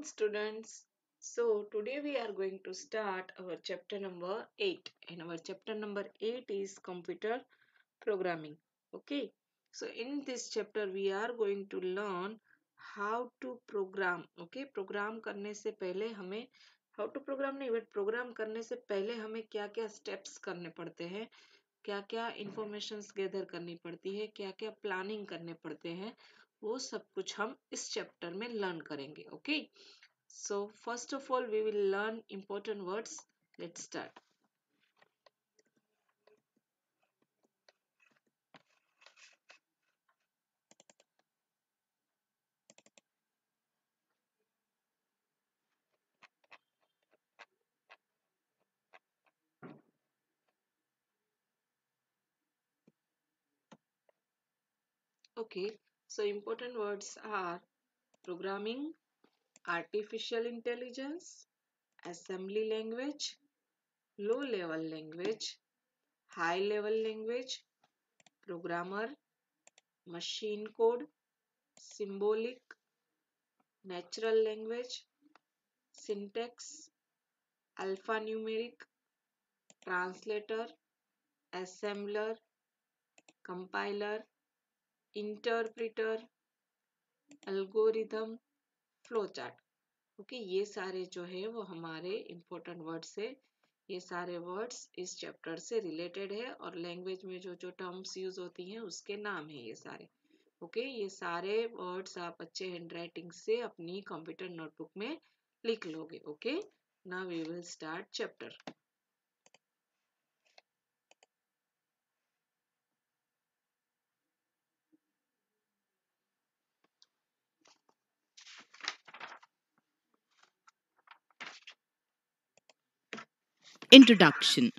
morning students so today we are going to start our chapter number 8 and our chapter number 8 is computer programming okay so in this chapter we are going to learn how to program okay program karne se pehle hame how to program nahi but program karne se pehle hame kya kya steps karne padte hain kya kya informations gather karni padti hai kya kya planning karne padte hain वो सब कुछ हम इस chapter में learn करेंगे okay so first of all we will learn important words let start okay So important words are programming, artificial intelligence, assembly language, low level language, high level language, programmer, machine code, symbolic, natural language, syntax, alphanumeric, translator, assembler, compiler, interpreter algorithm flow chart okay ये सारे जो है वो हमारे important words है ये सारे words इस चैप्टर से रिलेटेड है और लैंग्वेज में जो जो टर्म्स यूज होती हैं उसके नाम है ये सारे ओके ये सारे वर्ड्स आप अच्छे हैंड राइटिंग से अपनी कंप्यूटर नोटबुक में लिख लोगे okay now we will start chapter Introduction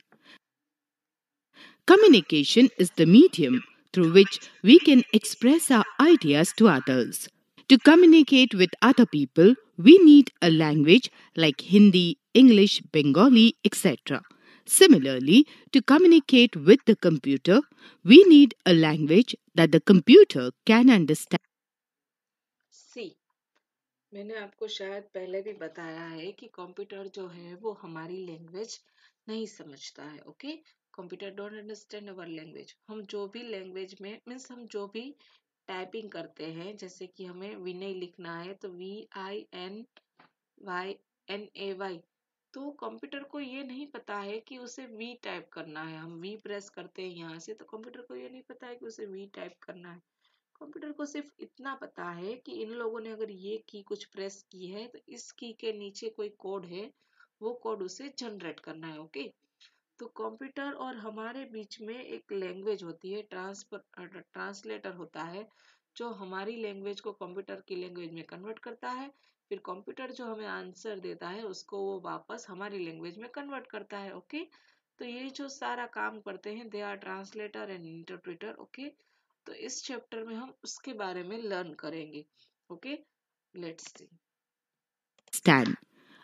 Communication is the medium through which we can express our ideas to others. To communicate with other people, we need a language like Hindi, English, Bengali, etc. Similarly, to communicate with the computer, we need a language that the computer can understand. मैंने आपको शायद पहले भी बताया है कि computer जो है वो हमारी लैंग्वेज नहीं समझता है okay computer don't understand our language हम जो भी लैंग्वेज में मीन्स हम जो भी टाइपिंग करते हैं जैसे कि हमें विनय लिखना है तो V I N Y N A Y तो कंप्यूटर को ये नहीं पता है कि उसे वी टाइप करना है हम वी प्रेस करते हैं यहाँ से तो कंप्यूटर को ये नहीं पता है कि उसे वी टाइप करना है कंप्यूटर को सिर्फ इतना पता है कि इन लोगों ने अगर ये की कुछ प्रेस की है तो इस की के नीचे कोई कोड है वो कोड उसे जनरेट करना है ओके तो कंप्यूटर और हमारे बीच में एक लैंग्वेज होती है ट्रांसफर ट्रांसलेटर होता है जो हमारी लैंग्वेज को कंप्यूटर की लैंग्वेज में कन्वर्ट करता है फिर कंप्यूटर जो हमें आंसर देता है उसको वो वापस हमारी लैंग्वेज में कन्वर्ट करता है ओके तो ये जो सारा काम करते हैं they are translator and interpreter okay तो इस चैप्टर में हम उसके बारे में लर्न करेंगे okay let's see stand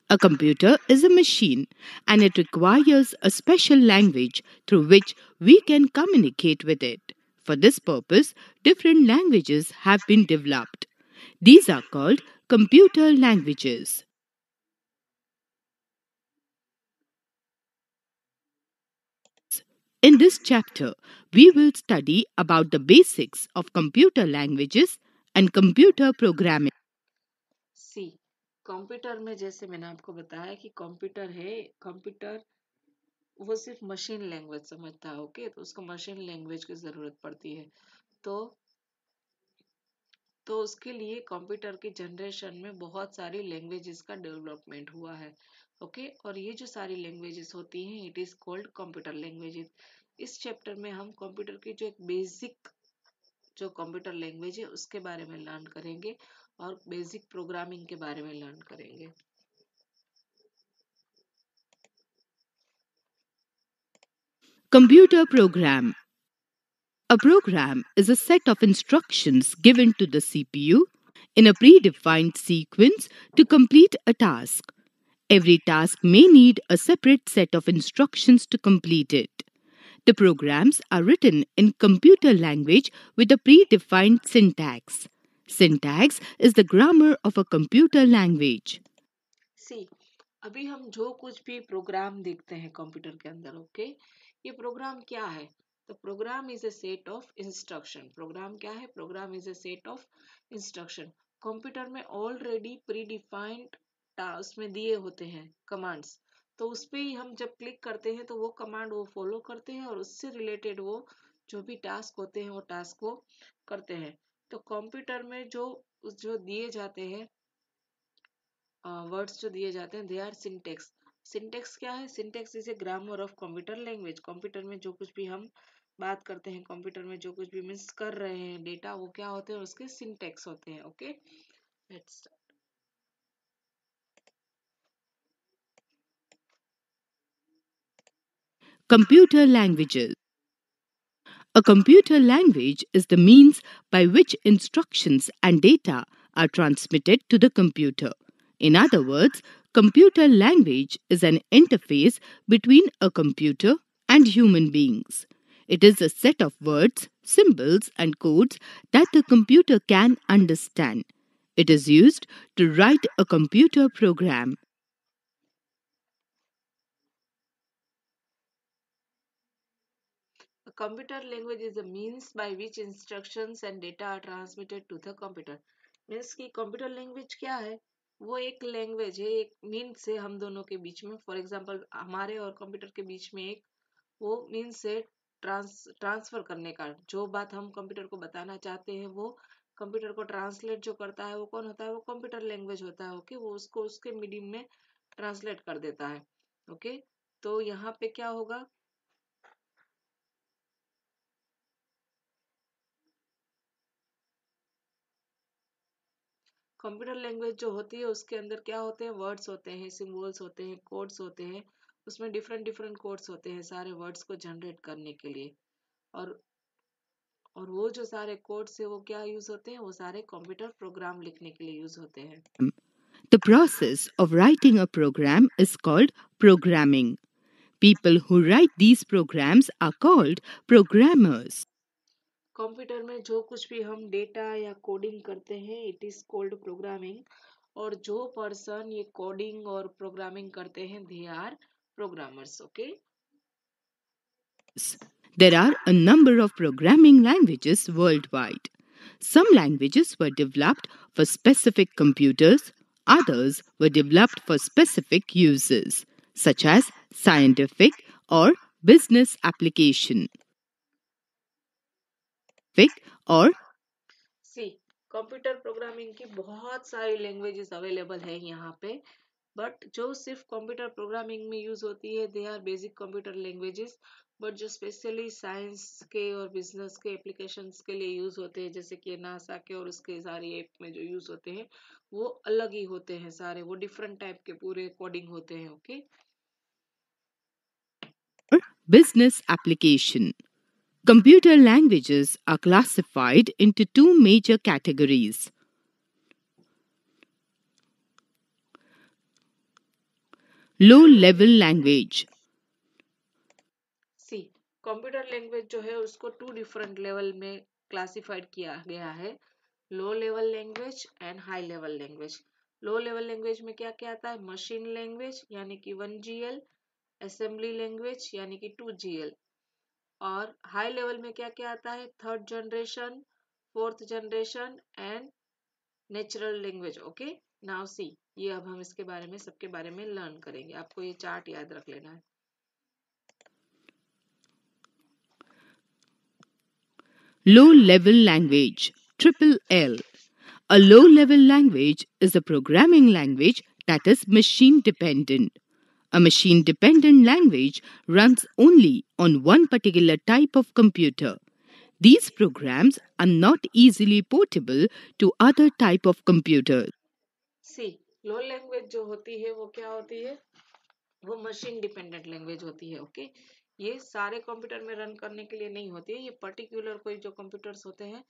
A computer is a machine and it requires a special language through which we can communicate with it. For this purpose, different languages have been developed. These are called computer languages. In this chapter, we will study about the basics of computer languages and computer programming. Computer में जैसे मैंने आपको बताया कि computer है computer वो सिर्फ machine language समझता है ओके तो उसको मशीन लैंग्वेज की ज़रूरत पड़ती है तो तो उसके लिए कंप्यूटर की जनरेशन में बहुत सारी लैंग्वेजेस का डेवलपमेंट हुआ है ओके और ये जो सारी लैंग्वेजेस होती हैं it is called computer languages इस चैप्टर में हम कंप्यूटर की जो एक बेसिक जो कंप्यूटर लैंग्वेज है उसके बारे में लर्न करेंगे और बेसिक प्रोग्रामिंग के बारे में लर्न करेंगे Computer program A program is a set of instructions given to the CPU in a predefined sequence to complete a task. Every task may need a separate set of instructions to complete it. The programs are written in computer language with a predefined syntax. syntax is the grammar of a computer language see अभी हम जो कुछ भी programme देखते हैं computer के अंदर okay okay? ये प्रोग्राम क्या है तो program is a set of instruction program क्या है program is a set of instruction computer में ऑलरेडी प्री डिफाइंड उसमें दिए होते हैं कमांड्स तो उस पर ही हम जब क्लिक करते हैं तो वो कमांड वो फॉलो करते हैं और उससे रिलेटेड वो जो भी टास्क होते हैं वो टास्क वो करते हैं तो कंप्यूटर में जो जो दिए जाते हैं वर्ड्स जो दिए जाते हैं दे आर सिंटेक्स सिंटेक्स क्या है syntax is a grammar of computer language computer में जो कुछ भी हम बात करते हैं कंप्यूटर में जो कुछ भी मिस कर रहे हैं डेटा वो क्या होते हैं उसके सिंटेक्स होते हैं okay let's computer languages A computer language is the means by which instructions and data are transmitted to the computer. In other words, computer language is an interface between a computer and human beings. It is a set of words, symbols, and codes that the computer can understand. It is used to write a computer program. computer language is the means by which instructions and data are transmitted to the computer means की computer language क्या है वो एक language है एक means है हम दोनों के बीच में for example हमारे और computer के बीच में एक वो means है ट्रांस ट्रांसफर करने का जो बात हम कंप्यूटर को बताना चाहते हैं वो कंप्यूटर को ट्रांसलेट जो करता है वो कौन होता है वो कंप्यूटर लैंग्वेज होता है ओके okay? वो उसको उसके मीडियम में ट्रांसलेट कर देता है ओके okay? तो यहाँ पे क्या होगा कंप्यूटर लैंग्वेज जो होती है उसके अंदर क्या होते हैं वर्ड्स होते हैं सिम्बोल्स होते हैं कोड्स होते हैं उसमें डिफरेंट डिफरेंट कोड्स होते हैं सारे वर्ड्स को जनरेट करने के लिए और और वो जो सारे कोड्स है वो क्या यूज होते हैं वो सारे कंप्यूटर प्रोग्राम लिखने के लिए यूज होते हैं the process of writing a program is called programming people who write these programs are called programmers computer में जो कुछ भी हम डेटा या कोडिंग करते हैं इट इज़ कॉल्ड प्रोग्रामिंग और जो पर्सन ये कोडिंग और प्रोग्रामिंग करते हैं they are programmers okay There are a number of programming languages worldwide. Some languages were developed for specific computers, others were developed for specific uses, such as scientific or business application. Graphic और C computer programming की बहुत सारी languages available है यहाँ पे but जो सिर्फ computer programming में यूज होती है they are basic computer languages but जो स्पेशली साइंस के और बिजनेस के एप्लीकेशन के लिए यूज़ होते हैं जैसे कि नासा के और उसके सारे ऐप में जो यूज़ होते हैं वो अलग ही होते हैं सारे वो डिफरेंट टाइप के पूरे कोडिंग होते हैं okay business application Computer languages are classified into two major categories. Low-level language See, computer language jo hai usko two different level mein classified kiya gaya hai low-level language and high-level language. Low level language में क्या क्या आता है machine language यानी कि 1GL, assembly language यानी कि 2GL और हाई लेवल में क्या क्या आता है third generation fourth generation and natural language okay now see ये अब हम इसके बारे में सबके बारे में लर्न करेंगे आपको ये चार्ट याद रख लेना है low level language triple L a low level language is a programming language that is machine dependent A machine dependent language runs only on one particular type of computer. These programs are not easily portable to other type of computers. See, low language जो होती है वो क्या होती है वो machine dependent language होती है ओके okay? ये सारे कंप्यूटर में रन करने के लिए नहीं होती है ये पर्टिकुलर कोई जो कंप्यूटर्स होते हैं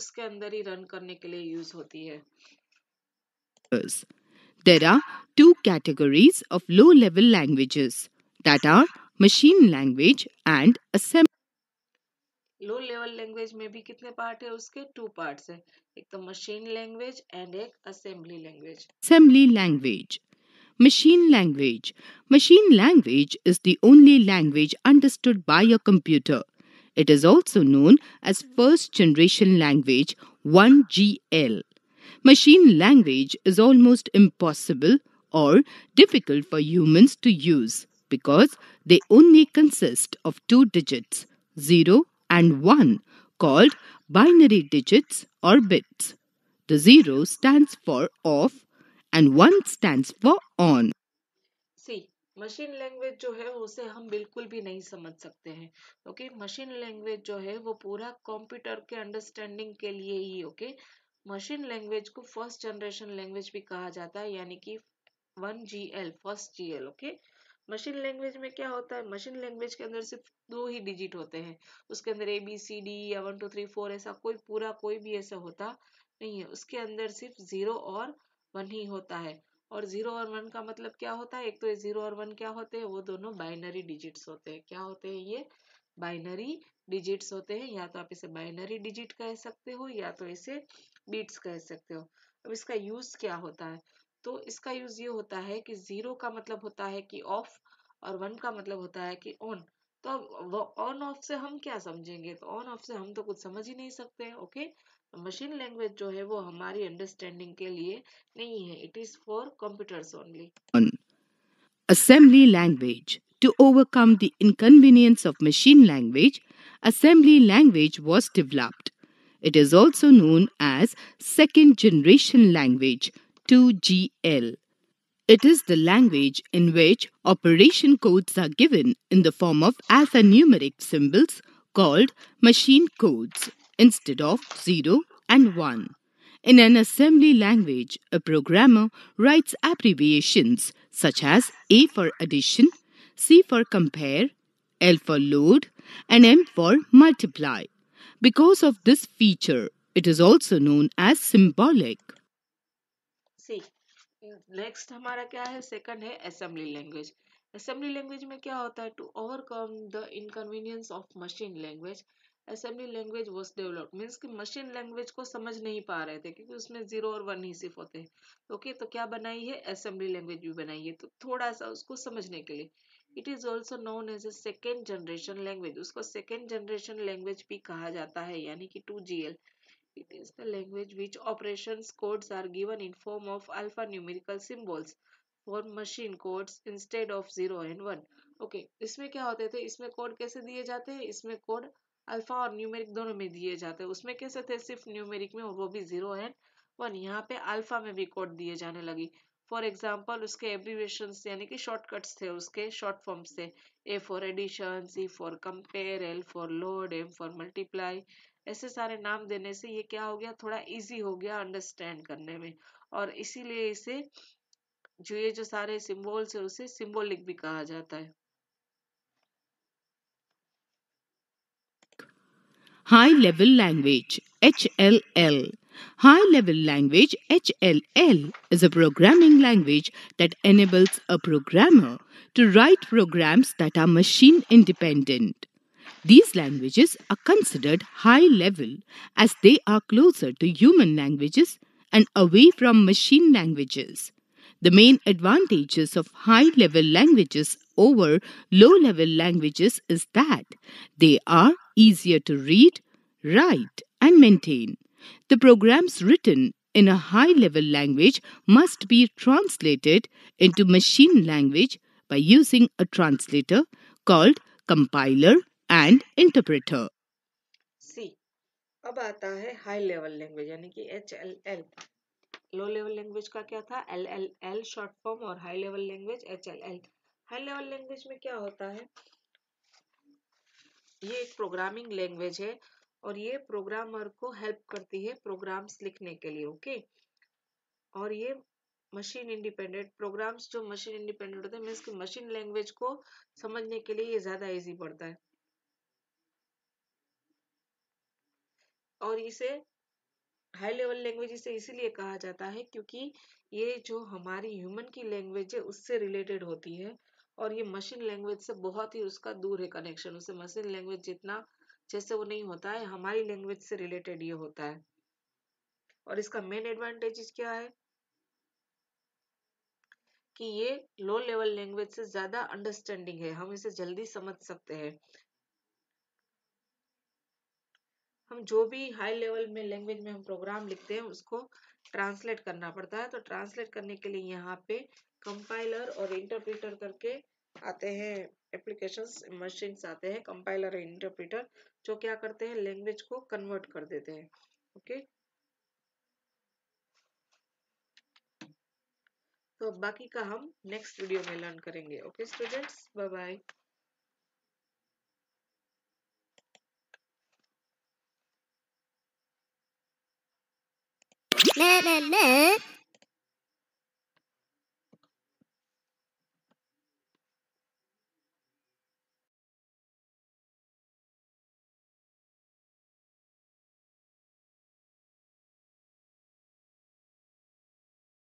उसके अंदर ही रन करने के लिए यूज होती है yes. There are two categories of low-level languages that are machine language and assembly. Low level language में भी कितने पार्ट है उसके टू पार्ट्स है एक तो मशीन लैंग्वेज एंड एक assembly language assembly language Machine language. Machine language is the only language understood by a computer. It is also known as first generation language 1GL machine language is almost impossible or difficult for humans to use because they only consist of two digits, 0 and 1, called binary digits or bits. The 0 stands for off and 1 stands for on. See, machine language जो है उसे हम बिल्कुल भी नहीं समझ सकते हैं ओके मशीन लैंग्वेज जो है वो पूरा कंप्यूटर के अंडरस्टैंडिंग के लिए ही ओके okay? मशीन लैंग्वेज को फर्स्ट जनरेशन लैंग्वेज भी कहा जाता है यानी कि one G L first G L okay machine language में क्या होता है मशीन लैंग्वेज के अंदर सिर्फ दो ही डिजिट होते हैं उसके अंदर ए बी सी डी या वन टू थ्री फोर ऐसा कोई पूरा कोई भी ऐसा होता नहीं है उसके अंदर सिर्फ जीरो और वन ही होता है और जीरो और वन का मतलब क्या होता है एक तो ये जीरो और वन क्या होते हैं वो दोनों बाइनरी डिजिट्स होते हैं क्या होते हैं ये बाइनरी डिजिट्स होते हैं या तो आप इसे बाइनरी डिजिट कह सकते हो या तो इसे बीट्स कह सकते हो अब इसका यूज़ क्या होता है तो इसका यूज़ ये होता है कि ज़ीरो का मतलब होता है कि ऑफ और वन का मतलब होता है कि ऑन तो अब ऑन ऑफ से हम क्या समझेंगे तो ऑन ऑफ से हम तो कुछ समझ ही नहीं सकते हैं ओके मशीन लैंग्वेज जो है वो हमारी अंडरस्टैंडिंग के लिए नहीं है it is for computers only assembly language to overcome the inconvenience of machine language assembly language was developed It is also known as Second Generation Language 2GL. It is the language in which operation codes are given in the form of alphanumeric symbols called machine codes instead of 0 and 1. In an assembly language, a programmer writes abbreviations such as A for addition, C for compare, L for load, and M for multiply. Because of this feature, it is also known as symbolic. See, next हमारा क्या है second है assembly language assembly language में क्या होता है to overcome the inconvenience of machine language assembly language was develop means कि machine language को समझ नहीं पा रहे थे क्योंकि उसमें जीरो और वन ही सिर्फ होते हैं ओके okay, तो क्या बनाई है असेंबली लैंग्वेज भी बनाई है तो थोड़ा सा उसको समझने के लिए it is also known as a second generation language उसको सेकेंड जनरेशन लैंग्वेज भी कहा जाता है यानी कि two G L it is the language which operation codes are given in form of alphanumerical symbols for machine codes instead of zero and one okay इसमें क्या होते थे इसमें कोड कैसे दिए जाते हैं इसमें कोड अल्फा और न्यूमेरिक दोनों में दिए जाते हैं उसमें कैसे थे सिर्फ न्यूमेरिक में वो भी जीरो एंड वन यहाँ पे अल्फा में भी कोड दिए जाने लगी फॉर एग्जाम्पल उसके एब्रीवेशन यानी कि शॉर्टकट्स थे उसके शॉर्ट फॉर्म से A for addition C for compare L for load M for multiply ऐसे सारे नाम देने से ये क्या हो गया थोड़ा इजी हो गया अंडरस्टैंड करने में और इसीलिए इसे जो ये जो सारे सिम्बोल्स है उसे सिम्बोलिक भी कहा जाता है high level language H L L High Level Language HLL is a programming language that enables a programmer to write programs that are machine independent. These languages are considered high level as they are closer to human languages and away from machine languages. The main advantages of high level languages over low level languages is that they are easier to read, write, and maintain. The programs written in a high level language must be translated into machine language by using a translator called compiler and interpreter. C. अब आता है high level language यानी कि HLL. Low level language का क्या था LLL short form और high level language HLL. High level language में क्या होता है ये एक programming language है और ये प्रोग्रामर को हेल्प करती है प्रोग्राम्स लिखने के लिए ओके और ये मशीन इंडिपेंडेंट प्रोग्राम्स जो मशीन इंडिपेंडेंट होते हैं मीन्स कि मशीन लैंग्वेज को समझने के लिए ये ज़्यादा इजी पड़ता है और इसे हाई लेवल लैंग्वेज इसे इसीलिए कहा जाता है क्योंकि ये जो हमारी ह्यूमन की लैंग्वेज है उससे रिलेटेड होती है और ये मशीन लैंग्वेज से बहुत ही उसका दूर है कनेक्शन उसे मशीन लैंग्वेज जितना जैसे वो नहीं होता है हमारी लैंग्वेज से रिलेटेड ये होता है और इसका मेन एडवांटेज क्या है कि ये लो लेवल लैंग्वेज से ज्यादा अंडरस्टैंडिंग है हम इसे जल्दी समझ सकते हैं हम जो भी हाई लेवल में लैंग्वेज में हम प्रोग्राम लिखते हैं उसको ट्रांसलेट करना पड़ता है तो ट्रांसलेट करने के लिए यहाँ पे कंपाइलर और इंटरप्रेटर करके आते हैं एप्लीकेशन मशीन आते हैं कंपाइलर इंटरप्रिटर जो क्या करते हैं लैंग्वेज को कन्वर्ट कर देते हैं ओके तो बाकी का हम नेक्स्ट वीडियो में लर्न करेंगे ओके स्टूडेंट्स बाय बाय ना ना ना